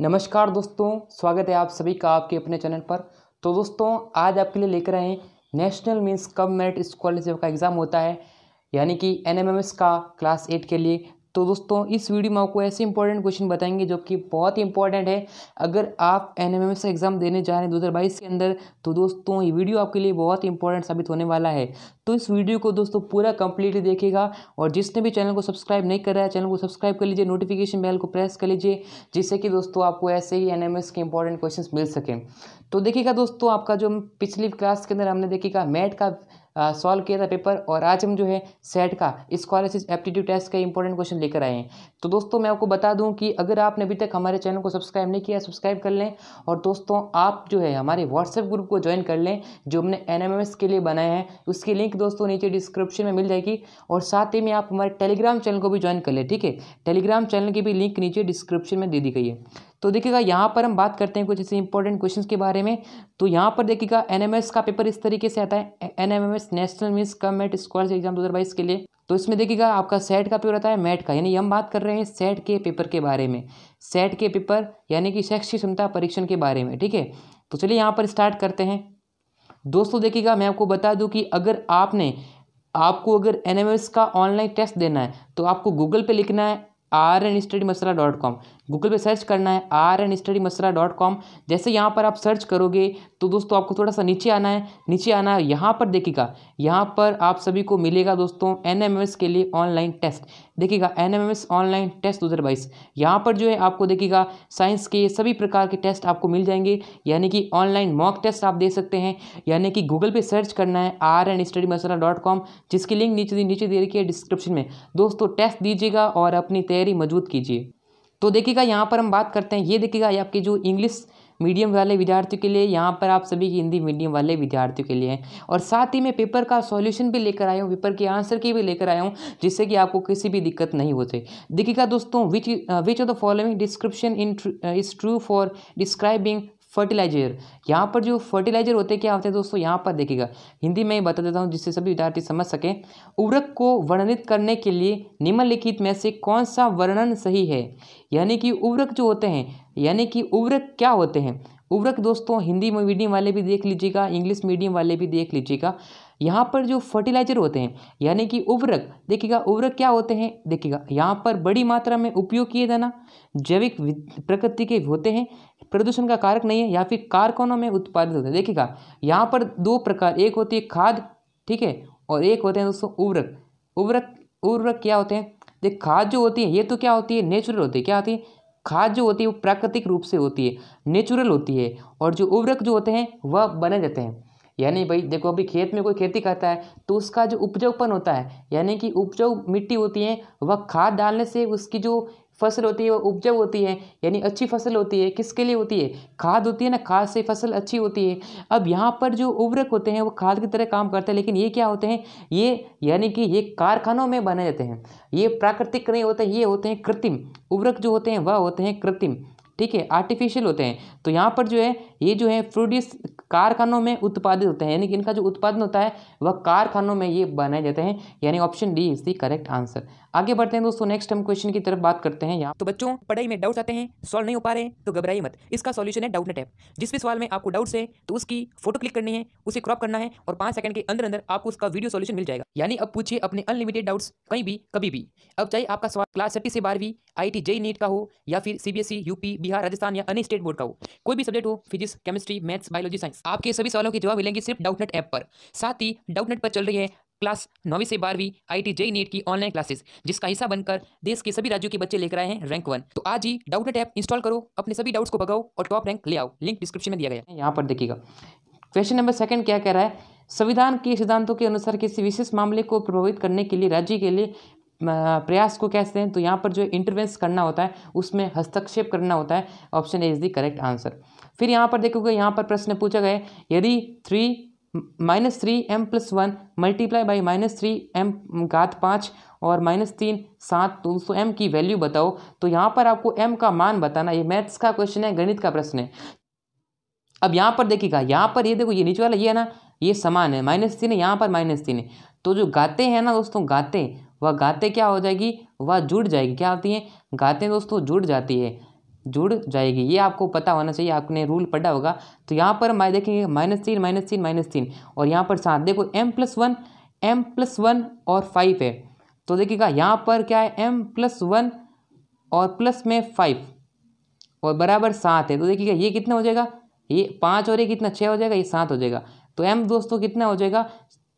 नमस्कार दोस्तों स्वागत है आप सभी का आपके अपने चैनल पर तो दोस्तों आज आपके लिए लेकर आए national means cum merit scholarship का एग्ज़ाम होता है यानी कि एन का क्लास एट के लिए तो दोस्तों इस वीडियो में आपको ऐसे इंपॉर्टेंट क्वेश्चन बताएंगे जो कि बहुत ही इंपॉर्टेंट है अगर आप एन एम एग्ज़ाम देने जा रहे हैं दो हज़ार बाईस के अंदर तो दोस्तों ये वीडियो आपके लिए बहुत ही इंपॉर्टेंट साबित होने वाला है तो इस वीडियो को दोस्तों पूरा कंप्लीटली देखेगा और जिसने भी चैनल को सब्सक्राइब नहीं करा है चैनल को सब्सक्राइब कर लीजिए नोटिफिकेशन बेल को प्रेस कर लीजिए जिससे कि दोस्तों आपको ऐसे ही एन के इंपॉर्टेंट क्वेश्चन मिल सकें तो देखिएगा दोस्तों आपका जो पिछली क्लास के अंदर हमने देखेगा मैट का सॉल्व किया था पेपर और आज हम जो है सेट का स्कॉलरशिप एप्टीट्यूड टेस्ट का इंपॉर्टेंट क्वेश्चन लेकर आए हैं तो दोस्तों मैं आपको बता दूं कि अगर आपने अभी तक हमारे चैनल को सब्सक्राइब नहीं किया सब्सक्राइब कर लें और दोस्तों आप जो है हमारे व्हाट्सएप ग्रुप को ज्वाइन कर लें जो हमने एन के लिए बनाया है उसकी लिंक दोस्तों नीचे डिस्क्रिप्शन में मिल जाएगी और साथ ही में आप हमारे टेलीग्राम चैनल को भी ज्वाइन कर लें ठीक है टेलीग्राम चैनल की भी लिंक नीचे डिस्क्रिप्शन में दे दी गई है तो देखिएगा यहाँ पर हम बात करते हैं कुछ ऐसे इंपॉर्टेंट क्वेश्चन के बारे में तो यहाँ पर देखिएगा एन का पेपर इस तरीके से आता है N national means cum merit scholarship exam दो के लिए तो इसमें देखिएगा आपका सेट का पेपर आता है मैट का यानी हम बात कर रहे हैं सेट के पेपर के बारे में सेट के पेपर यानी कि शैक्षिक क्षमता परीक्षण के बारे में ठीक है तो चलिए यहाँ पर स्टार्ट करते हैं दोस्तों देखिएगा मैं आपको बता दूं कि अगर आपने आपको अगर एन का ऑनलाइन टेस्ट देना है तो आपको गूगल पे लिखना है R N study Masala dot com Google पर सर्च करना है R N study Masala dot com जैसे यहाँ पर आप सर्च करोगे तो दोस्तों आपको थोड़ा सा नीचे आना है नीचे आना है यहाँ पर देखिएगा यहाँ पर आप सभी को मिलेगा दोस्तों एन एम एस के लिए ऑनलाइन टेस्ट देखिएगा एन एम ऑनलाइन टेस्ट दो हज़ार बाईस यहाँ पर जो है आपको देखिएगा साइंस के सभी प्रकार के टेस्ट आपको मिल जाएंगे यानी कि ऑनलाइन मॉक टेस्ट आप दे सकते हैं यानी कि गूगल पे सर्च करना है R and study Masala dot com जिसकी लिंक नीचे नीचे दे रखी है डिस्क्रिप्शन में दोस्तों टेस्ट दीजिएगा और अपनी तैयारी मजबूत कीजिए तो देखिएगा यहाँ पर हम बात करते हैं ये देखिएगा आपकी जो इंग्लिश मीडियम वाले विद्यार्थियों के लिए यहाँ पर आप सभी की हिंदी मीडियम वाले विद्यार्थियों के लिए और साथ ही मैं पेपर का सॉल्यूशन भी लेकर आया हूँ पेपर के आंसर की भी लेकर आया हूँ जिससे कि आपको किसी भी दिक्कत नहीं होती देखिएगा दोस्तों which which of the following description in is true for describing fertiliser यहाँ पर जो फर्टिलाइजर होते क्या होते हैं दोस्तों यहाँ पर देखिएगा हिंदी में बता देता हूँ जिससे सभी विद्यार्थी समझ सकें उर्वरक को वर्णित करने के लिए निम्नलिखित में से कौन सा वर्णन सही है यानी कि उर्वरक जो होते हैं यानी कि उर्वरक क्या होते हैं उर्वरक दोस्तों हिंदी मीडियम वाले भी देख लीजिएगा इंग्लिश मीडियम वाले भी देख लीजिएगा यहाँ पर जो फर्टिलाइजर होते हैं यानी कि उर्वरक देखिएगा उर्वरक क्या होते हैं देखिएगा यहाँ पर बड़ी मात्रा में उपयोग किए जाना जैविक प्रकृति के होते हैं प्रदूषण का कारक नहीं है या फिर कारखानों में उत्पादित होते हैं देखिएगा यहाँ पर दो प्रकार एक होती है खाद ठीक है और एक होते हैं दोस्तों उर्वरक उर्वरक उर्वरक क्या होते हैं देख खाद जो होती है ये तो क्या होती है नेचुरल होती है क्या होती है खाद जो होती है वो प्राकृतिक रूप से होती है नेचुरल होती है और जो उर्वरक जो होते हैं वह बने रहते हैं यानी भाई देखो अभी खेत में कोई खेती करता है तो उसका जो उपजाऊपन होता है यानी कि उपजाऊ मिट्टी होती है वह खाद डालने से उसकी जो फसल होती है वह उपजाऊ होती है यानी अच्छी फसल होती है किसके लिए होती है खाद होती है ना खाद से फसल अच्छी होती है अब यहाँ पर जो उर्वरक होते हैं वो खाद की तरह काम करते हैं लेकिन ये क्या होते हैं ये यानी कि ये कारखानों में बनाए जाते हैं ये प्राकृतिक नहीं होते ये होते हैं कृत्रिम उर्वरक जो होते हैं वह होते हैं कृत्रिम ठीक है आर्टिफिशियल होते हैं तो यहाँ पर जो है ये जो है प्रोड्यूस कारखानों में उत्पादित होते हैं यानी कि इनका जो उत्पादन होता है वह कारखानों में ये बनाए जाते हैं यानी option D is the correct answer आगे बढ़ते हैं दोस्तों नेक्स्ट हम क्वेश्चन की तरफ बात करते हैं यहाँ तो बच्चों पढ़ाई में डाउट आते हैं सॉल्व नहीं हो पा रहे हैं तो घबराइए मत इसका सॉल्यूशन है डाउट नेट ऐप जिस भी सवाल में आपको डाउट्स है तो उसकी फोटो क्लिक करनी है उसे क्रॉप करना है और पाँच सेकंड के अंदर अंदर आपको उसका वीडियो सोल्यूशन मिल जाएगा यानी अब पूछिए अपने अनलिमिटेड डाउट्स कहीं भी कभी भी अब चाहे आपका सवाल क्लास थर्टी से बारहवीं आई टी नीट का हो या फिर सीबीएसई यूपी बिहार राजस्थान या अन्य स्टेट बोर्ड का हो कोई भी सब्जेक्ट हो physics chemistry maths biology science आपके सभी सवालों के जवाब मिलेंगे सिर्फ डाउटनेट ऐप पर साथ ही डाउटनेट पर चल रही है क्लास नौवीं से बारहवीं आई टी जेई नेट की ऑनलाइन क्लासेस जिसका हिस्सा बनकर देश के सभी राज्यों के बच्चे लेकर आए हैं रैंक वन तो आज ही डाउटनेट ऐप इंस्टॉल करो अपने सभी डाउट्स को भगाओ और टॉप रैंक ले आओ लिंक डिस्क्रिप्शन में दिया गया है यहाँ पर देखिएगा क्वेश्चन नंबर सेकंड क्या कह रहा है संविधान के सिद्धांतों के अनुसार किसी विशेष मामले को प्रभावित करने के लिए राज्य के लिए प्रयास को कहते हैं तो यहाँ पर जो इंटरवेंस करना होता है उसमें हस्तक्षेप करना होता है option A is the correct answer फिर यहाँ पर देखोगे यहाँ पर प्रश्न पूछा गया यदि three minus three M plus one multiply by minus three M घात पाँच और माइनस तीन सात तो उसको एम की वैल्यू बताओ तो यहाँ पर आपको एम का मान बताना ये मैथ्स का क्वेश्चन है गणित का प्रश्न है अब यहाँ पर देखिएगा यहाँ पर ये देखो ये नीचे वाला ये है ना ये समान है माइनस तीन है यहाँ पर माइनस तीन है तो जो गाते हैं ना दोस्तों गाते हैं वह गाते क्या हो जाएगी वह जुड़ जाएगी क्या होती है गाते दोस्तों जुड़ जाती है जुड़ जाएगी ये आपको पता होना चाहिए आपने रूल पढ़ा होगा तो यहाँ पर मैं देखेंगे माइनस तीन माइनस तीन माइनस तीन और यहाँ पर सात देखो M plus one M plus one और फाइव है तो देखिएगा यहाँ पर क्या है एम प्लस वन और प्लस में फाइव और बराबर सात है तो देखिएगा ये कितना हो जाएगा ये पाँच और ये कितना छः हो जाएगा ये सात हो जाएगा तो एम दोस्तों कितना हो जाएगा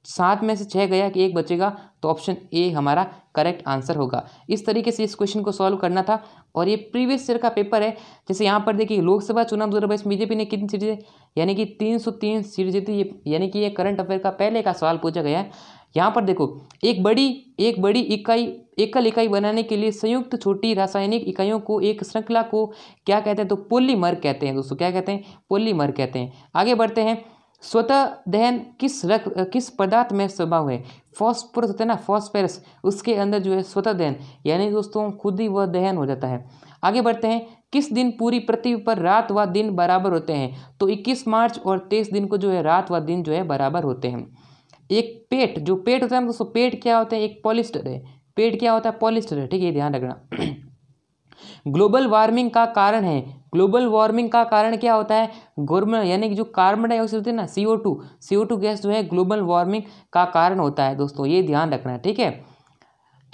सात में से छः गया कि एक बचेगा तो ऑप्शन ए हमारा करेक्ट आंसर होगा इस तरीके से इस क्वेश्चन को सॉल्व करना था और ये प्रीवियस ईयर का पेपर है जैसे यहाँ पर देखिए लोकसभा चुनाव दो हज़ार बाईस बीजेपी ने कितनी जीती यानी कि तीन सौ तीन सीट जीती ये यानी कि ये करंट अफेयर का पहले का सवाल पूछा गया है यहाँ पर देखो एक बड़ी एक बड़ी इकाई एकल इकाई बनाने के लिए संयुक्त छोटी रासायनिक इकाइयों को एक श्रृंखला को क्या कहते हैं तो पोलीमर कहते हैं दोस्तों क्या कहते हैं पोलीमर कहते हैं आगे बढ़ते हैं स्वतः दहन किस रक किस पदार्थ में स्वभाव है फॉस्फोरस होता है ना फॉस्फेरस उसके अंदर जो है स्वतः दहन यानी दोस्तों खुद ही वह दहन हो जाता है आगे बढ़ते हैं किस दिन पूरी पृथ्वी पर रात व दिन बराबर होते हैं तो 21 मार्च और 23 दिन को जो है रात व दिन जो है बराबर होते हैं एक पेट जो पेट होता है दोस्तों पेट क्या होता है एक पॉलिस्टर है पेट क्या होता है पॉलिस्टर है ठीक है ध्यान रखना ग्लोबल वार्मिंग का कारण है ग्लोबल वार्मिंग का कारण क्या होता है गोर्मन यानी कि जो कार्बन डाइऑक्साइड होती है ना C O two C O two gas जो है ग्लोबल वार्मिंग का कारण होता है दोस्तों ये ध्यान रखना है ठीक है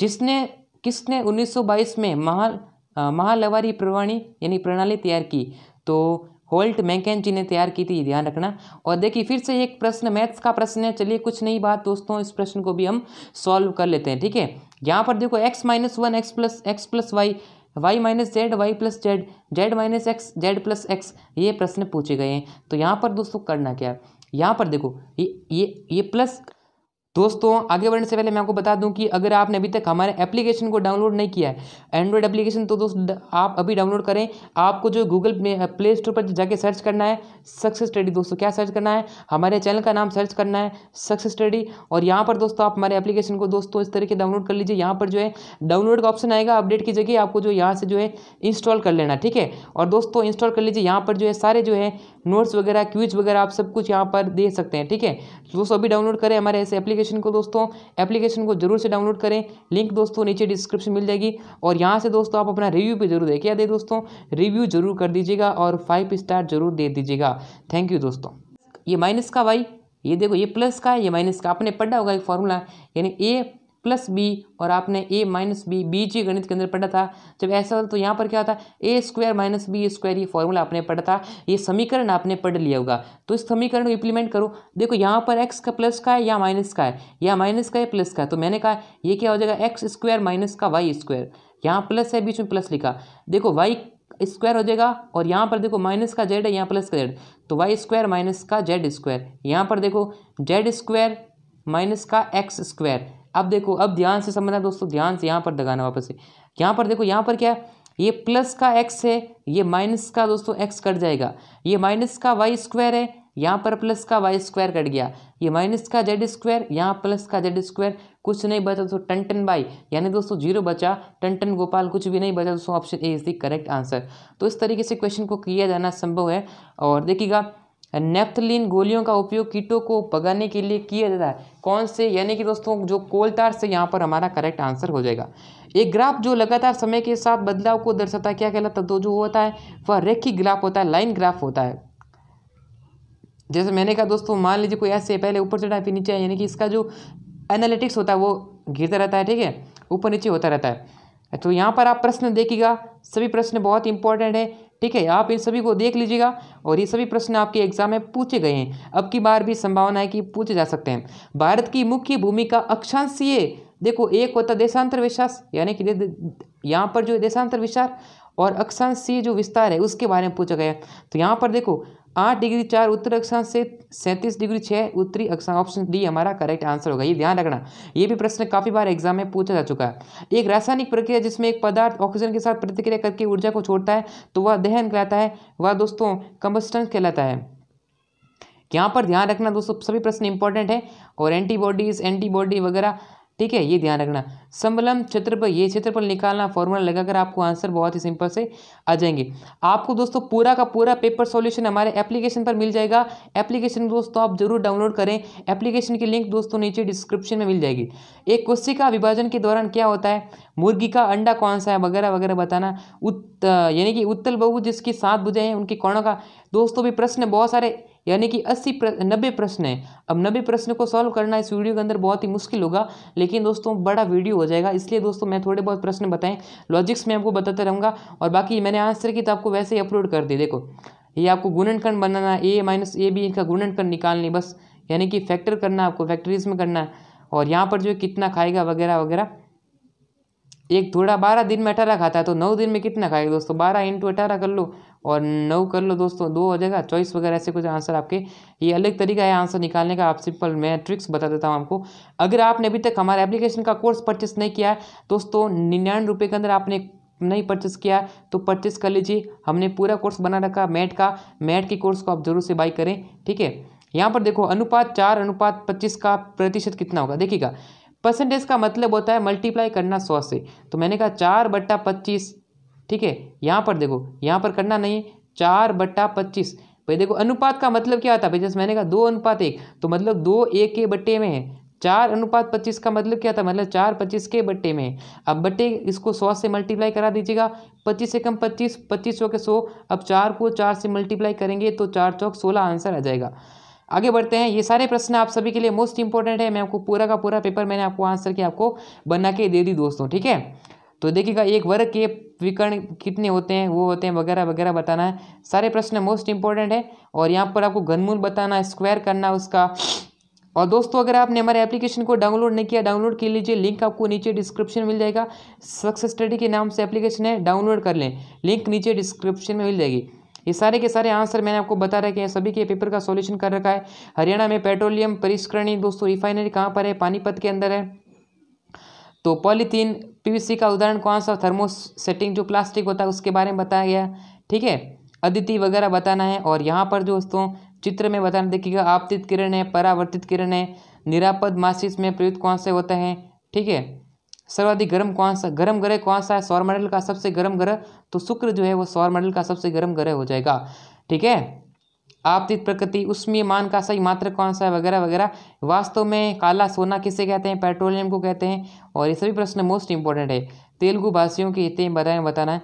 जिसने किसने 1922 में महा महालवारी प्रवाणी यानी प्रणाली तैयार की तो होल्ट मैकेन जी ने तैयार की थी ध्यान रखना और देखिए फिर से एक प्रश्न मैथ्स का प्रश्न है चलिए कुछ नहीं बात दोस्तों इस प्रश्न को भी हम सॉल्व कर लेते हैं ठीक है यहाँ पर देखो X minus one X plus X plus Y Y minus Z Y plus Z Z minus X Z plus X ये प्रश्न पूछे गए हैं तो यहाँ पर दोस्तों करना क्या है यहाँ पर देखो ये ये ये प्लस दोस्तों आगे बढ़ने से पहले मैं आपको बता दूं कि अगर आपने अभी तक हमारे एप्लीकेशन को डाउनलोड नहीं किया है एंड्रॉयड एप्लीकेशन तो दोस्त आप अभी डाउनलोड करें आपको जो गूगल प्ले स्टोर पर जाके सर्च करना है सक्सेस स्टडी दोस्तों क्या सर्च करना है हमारे चैनल का नाम सर्च करना है सक्सेस स्टडी और यहाँ पर दोस्तों आप हमारे एप्लीकेशन को दोस्तों इस तरीके डाउनलोड कर लीजिए यहाँ पर जो है डाउनलोड का ऑप्शन आएगा अपडेट की जगह आपको जो यहाँ से जो है इंस्टॉल कर लेना ठीक है और दोस्तों इंस्टॉल कर लीजिए यहाँ पर जो है सारे जो है नोट्स वगैरह क्यूज वगैरह आप सब कुछ यहाँ पर दे सकते हैं ठीक है दोस्तों अभी डाउनलोड करें हमारे ऐसे एप्लीकेशन एप्लीकेशन को दोस्तों एप्लीकेशन को जरूर से डाउनलोड करें लिंक दोस्तों नीचे डिस्क्रिप्शन मिल जाएगी और यहाँ से दोस्तों आप अपना रिव्यू भी जरूर देखिए दे दोस्तों रिव्यू जरूर कर दीजिएगा और फाइव स्टार जरूर दे दीजिएगा थैंक यू दोस्तों ये माइनस का वाई ये देखो ये प्लस का है ये माइनस का आपने पढ़ा होगा एक फॉर्मूला यानी ए प्लस बी और आपने ए माइनस बी बीजी गणित के अंदर पढ़ा था जब ऐसा होता तो यहाँ पर क्या होता A square minus B square ये फॉर्मूला आपने पढ़ा था ये समीकरण आपने पढ़ लिया होगा तो इस समीकरण को इम्प्लीमेंट करो देखो यहाँ पर एक्स का प्लस का है या माइनस का है या माइनस का है प्लस का है तो मैंने कहा ये क्या हो जाएगा एक्स स्क्वायर माइनस का वाई स्क्वायर यहाँ प्लस है बीच में प्लस लिखा देखो वाई स्क्वायर हो जाएगा और यहाँ पर देखो माइनस का जेड है यहाँ प्लस का जेड तो वाई स्क्वायर माइनस का जेड स्क्वायर यहाँ पर देखो जेड स्क्वायर माइनस का एक्स स्क्वायर अब देखो अब ध्यान से समझना दोस्तों ध्यान से यहाँ पर दगाना वापस से यहाँ पर देखो यहाँ पर क्या है ये प्लस का एक्स है ये माइनस का दोस्तों एक्स कट जाएगा ये माइनस का वाई स्क्वायर है यहाँ पर प्लस का वाई स्क्वायर कट गया ये माइनस का जेड स्क्वायर यहाँ प्लस का जेड स्क्वायर कुछ नहीं बचा दोस्तों टन टन बाई यानी दोस्तों जीरो बचा टन टन गोपाल कुछ भी नहीं बचा दोस्तों option A is the correct answer तो इस तरीके से क्वेश्चन को किया जाना संभव है और देखिएगा नेफ्थलिन गोलियों का उपयोग कीटों को भगाने के लिए किया जाता है कौन से यानी कि दोस्तों जो कोलतार से यहाँ पर हमारा करेक्ट आंसर हो जाएगा एक ग्राफ जो लगातार समय के साथ बदलाव को दर्शाता है क्या कहलाता है तो जो होता है वह रेखी ग्राफ होता है लाइन ग्राफ होता है जैसे मैंने कहा दोस्तों मान लीजिए कोई ऐसे पहले ऊपर चढ़ा फिर नीचे यानी कि इसका जो एनालिटिक्स होता है वो गिरता रहता है ठीक है ऊपर नीचे होता रहता है तो यहाँ पर आप प्रश्न देखिएगा सभी प्रश्न बहुत इंपॉर्टेंट है ठीक है आप इन सभी को देख लीजिएगा और ये सभी प्रश्न आपके एग्जाम में पूछे गए हैं अब की बार भी संभावना है कि पूछे जा सकते हैं भारत की मुख्य भूमिका अक्षांशीय देखो एक होता देशांतर विश्वास यानी कि यहाँ पर जो देशांतर विचार और अक्षांशीय जो विस्तार है उसके बारे में पूछा गया तो यहाँ पर देखो आठ डिग्री चार उत्तर अक्षांश से सैंतीस डिग्री छः उत्तरी अक्षांश ऑप्शन डी हमारा करेक्ट आंसर होगा ये ध्यान रखना ये भी प्रश्न काफ़ी बार एग्जाम में पूछा जा चुका है एक रासायनिक प्रक्रिया जिसमें एक पदार्थ ऑक्सीजन के साथ प्रतिक्रिया करके ऊर्जा को छोड़ता है तो वह दहन कहलाता है वह दोस्तों कंबस्टन कहलाता है यहाँ पर ध्यान रखना दोस्तों सभी प्रश्न इंपॉर्टेंट है और एंटीबॉडीज एंटीबॉडी वगैरह ठीक है ये ध्यान रखना समलम क्षेत्रफल ये क्षेत्रफल निकालना फॉर्मूला लगाकर आपको आंसर बहुत ही सिंपल से आ जाएंगे आपको दोस्तों पूरा का पूरा पेपर सॉल्यूशन हमारे एप्लीकेशन पर मिल जाएगा एप्लीकेशन दोस्तों आप जरूर डाउनलोड करें एप्लीकेशन की लिंक दोस्तों नीचे डिस्क्रिप्शन में मिल जाएगी एक कोशिका विभाजन के दौरान क्या होता है मुर्गी का अंडा कौन सा है वगैरह वगैरह बताना उत यानी कि उत्तल बहु जिसकी सात बुझे हैं उनके कौनों का दोस्तों भी प्रश्न बहुत सारे यानी कि अस्सी प्र, नब्बे प्रश्न है अब नब्बे प्रश्न को सॉल्व करना इस वीडियो के अंदर बहुत ही मुश्किल होगा लेकिन दोस्तों बड़ा वीडियो हो जाएगा इसलिए दोस्तों मैं थोड़े बहुत प्रश्न बताएं लॉजिक्स में आपको बताते रहूँगा और बाकी मैंने आंसर की तो आपको वैसे ही अपलोड कर दी देखो ये आपको गुणनखंड बनाना ए माइनस ए बी इनका गुणनखंड निकालनी बस यानी कि फैक्टर करना आपको फैक्टरीज में करना है और यहाँ पर जो कितना खाएगा वगैरह वगैरह एक थोड़ा बारह दिन में अठारह खाता है तो नौ दिन में कितना खाएगा दोस्तों बारह इंटू अठारह कर लो और नौ कर लो दोस्तों दो हो जाएगा चॉइस वगैरह ऐसे कुछ आंसर आपके ये अलग तरीका है आंसर निकालने का आप सिंपल मैं ट्रिक्स बता देता हूँ आपको अगर आपने अभी तक हमारे एप्लीकेशन का कोर्स परचेस नहीं किया है दोस्तों निन्यानवे रुपये के अंदर आपने नहीं परचेस किया तो परचेस कर लीजिए हमने पूरा कोर्स बना रखा मैट का मैट के कोर्स को आप जरूर से बाई करें ठीक है यहाँ पर देखो अनुपात चार अनुपात पच्चीस का प्रतिशत कितना होगा देखिएगा परसेंटेज का मतलब होता है मल्टीप्लाई करना सौ से तो मैंने कहा चार बट्टा पच्चीस ठीक है यहाँ पर देखो यहाँ पर करना नहीं है चार बट्टा पच्चीस भाई देखो अनुपात का मतलब क्या आता है भाई जैसे मैंने कहा दो अनुपात एक तो मतलब दो एक के बट्टे में है चार अनुपात पच्चीस का मतलब क्या था मतलब चार पच्चीस के बट्टे में है अब बट्टे इसको सौ से मल्टीप्लाई करा दीजिएगा पच्चीस से कम पच्चीस पच्चीस सौ के सौ अब चार को चार से मल्टीप्लाई करेंगे तो चार चौक सोलह आंसर आ जाएगा आगे बढ़ते हैं ये सारे प्रश्न आप सभी के लिए मोस्ट इंपॉर्टेंट है मैं आपको पूरा का पूरा पेपर मैंने आपको आंसर के आपको बना के दे दी दोस्तों ठीक है तो देखिएगा एक वर्ग के विकर्ण कितने होते हैं वो होते हैं वगैरह वगैरह बताना है सारे प्रश्न मोस्ट इंपॉर्टेंट है और यहाँ पर आपको घनमूल बताना है स्क्वायर करना उसका और दोस्तों अगर आपने हमारे एप्लीकेशन को डाउनलोड नहीं किया डाउनलोड कर लीजिए लिंक आपको नीचे डिस्क्रिप्शन मिल जाएगा सक्सेस स्टडी के नाम से एप्लीकेशन है डाउनलोड कर लें लिंक नीचे डिस्क्रिप्शन में मिल जाएगी ये सारे के सारे आंसर मैंने आपको बता रखे हैं सभी के पेपर का सॉल्यूशन कर रखा है हरियाणा में पेट्रोलियम परिष्करणी दोस्तों रिफाइनरी कहाँ पर है पानीपत के अंदर है तो पॉलीथीन पीवीसी का उदाहरण कौन सा थर्मोसेटिंग जो प्लास्टिक होता है उसके बारे में बताया गया ठीक है अदिति वगैरह बताना है और यहाँ पर दोस्तों चित्र में बताना देखिएगा आपतित किरण है परावर्तित किरण है निरापद मासिस में प्रयुक्त कौन से होते हैं ठीक है सर्वाधिक गर्म कौन सा गर्म ग्रह कौन सा है सौर मंडल का सबसे गर्म ग्रह तो शुक्र जो है वो सौर मंडल का सबसे गर्म ग्रह हो जाएगा ठीक है आपतित प्रकृति उसमें मान का सही मात्र कौन सा है वगैरह वगैरह वास्तव में काला सोना किसे कहते हैं पेट्रोलियम को कहते हैं और ये सभी प्रश्न मोस्ट इंपॉर्टेंट है तेलुगु भाषियों के हित बारे में बताना है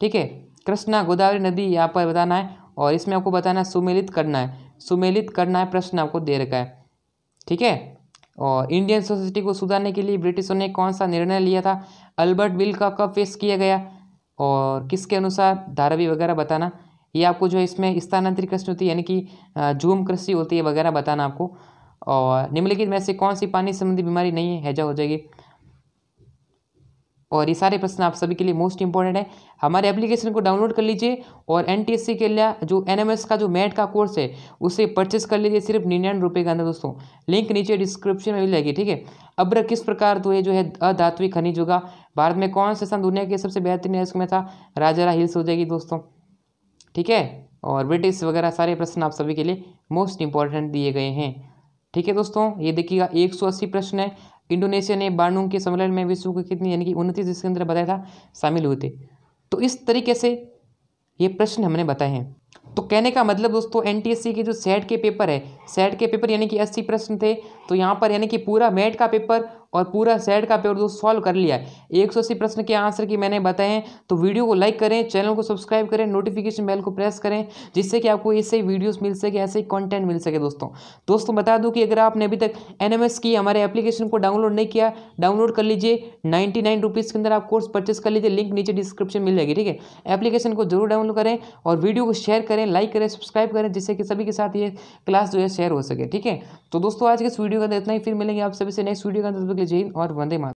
ठीक है कृष्णा गोदावरी नदी यहाँ पर बताना है और इसमें आपको बताना है सुमेलित करना है सुमेलित करना है प्रश्न आपको दे रखा है ठीक है और इंडियन सोसाइटी को सुधारने के लिए ब्रिटिशों ने कौन सा निर्णय लिया था अल्बर्ट बिल का कब फेस किया गया और किसके अनुसार धारावी वगैरह बताना ये आपको जो इसमें स्थानांतरित कृषि होती है यानी कि जूम कृषि होती है वगैरह बताना आपको और निम्नलिखित में से कौन सी पानी संबंधी बीमारी नहीं है हैजा हो जाएगी और ये सारे प्रश्न आप सभी के लिए मोस्ट इंपॉर्टेंट है हमारे एप्लीकेशन को डाउनलोड कर लीजिए और एन के लिए जो एन का जो मैट का कोर्स है उसे परचेस कर लीजिए सिर्फ निन्यानवे रुपये के अंदर दोस्तों लिंक नीचे डिस्क्रिप्शन में मिल जाएगी ठीक है अब्र किस प्रकार तो ये जो है अधात्विक खनिज होगा भारत में कौन सा स्थान दुनिया के सबसे बेहतरीन है इसमें था राजा हिल्स हो जाएगी दोस्तों ठीक है और ब्रिटिश वगैरह सारे प्रश्न आप सभी के लिए मोस्ट इंपॉर्टेंट दिए गए हैं ठीक है दोस्तों ये देखिएगा एक सौ अस्सी प्रश्न है इंडोनेशिया ने बानुंग के सम्मेलन में विश्व को कितनी यानी कि उनतीस इसके अंदर बताया था शामिल हुए थे तो इस तरीके से ये प्रश्न हमने बताए हैं तो कहने का मतलब दोस्तों एन के जो सेट के पेपर है सेट के पेपर यानी कि अस्सी प्रश्न थे तो यहाँ पर यानी कि पूरा मेट का पेपर और पूरा सेट का पेपर दोस्तों सॉल्व कर लिया है एक सौ अस्सी प्रश्न के आंसर की मैंने बताए तो वीडियो को लाइक करें चैनल को सब्सक्राइब करें नोटिफिकेशन बेल को प्रेस करें जिससे कि आपको ऐसे वीडियोस मिल सके ऐसे ही कंटेंट मिल सके दोस्तों दोस्तों बता दूं कि अगर आपने अभी तक एन की हमारे एप्लीकेशन को डाउनलोड नहीं किया डाउनलोड कर लीजिए नाइन्टी नाइन के अंदर आप कोर्स परचेस कर लीजिए लिंक नीचे डिस्क्रिप्शन मिल जाएगी ठीक है एप्लीकेशन को जरूर डाउनलोड करें और वीडियो को शेयर करें लाइक करें सब्सक्राइब करें जिससे कि सभी के साथ ये क्लास जो है शेयर हो सके ठीक है तो दोस्तों आज के इस वीडियो के अंदर इतना ही फिर मिलेंगे आप सभी से नेक्स्ट वीडियो के अंदर जय हिंद और वंदे मातरम